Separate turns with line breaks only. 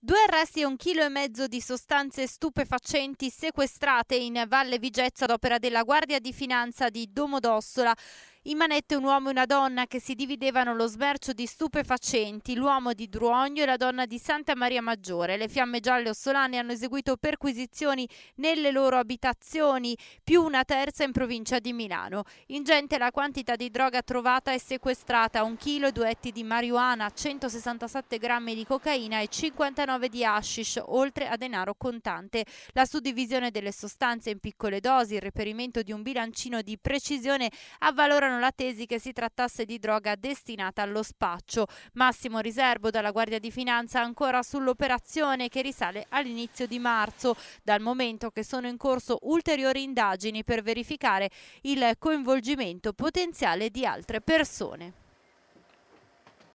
Due arresti e un chilo e mezzo di sostanze stupefacenti sequestrate in Valle Vigezza ad opera della Guardia di Finanza di Domodossola. In manette un uomo e una donna che si dividevano lo smercio di stupefacenti, l'uomo di Druogno e la donna di Santa Maria Maggiore. Le fiamme gialle ossolane hanno eseguito perquisizioni nelle loro abitazioni, più una terza in provincia di Milano. Ingente la quantità di droga trovata e sequestrata, un chilo e 2 etti di marijuana, 167 grammi di cocaina e 59 di hashish, oltre a denaro contante. La suddivisione delle sostanze in piccole dosi, il reperimento di un bilancino di precisione avvalorano la tesi che si trattasse di droga destinata allo spaccio. Massimo riservo dalla Guardia di Finanza ancora sull'operazione che risale all'inizio di marzo, dal momento che sono in corso ulteriori indagini per verificare il coinvolgimento potenziale di altre persone.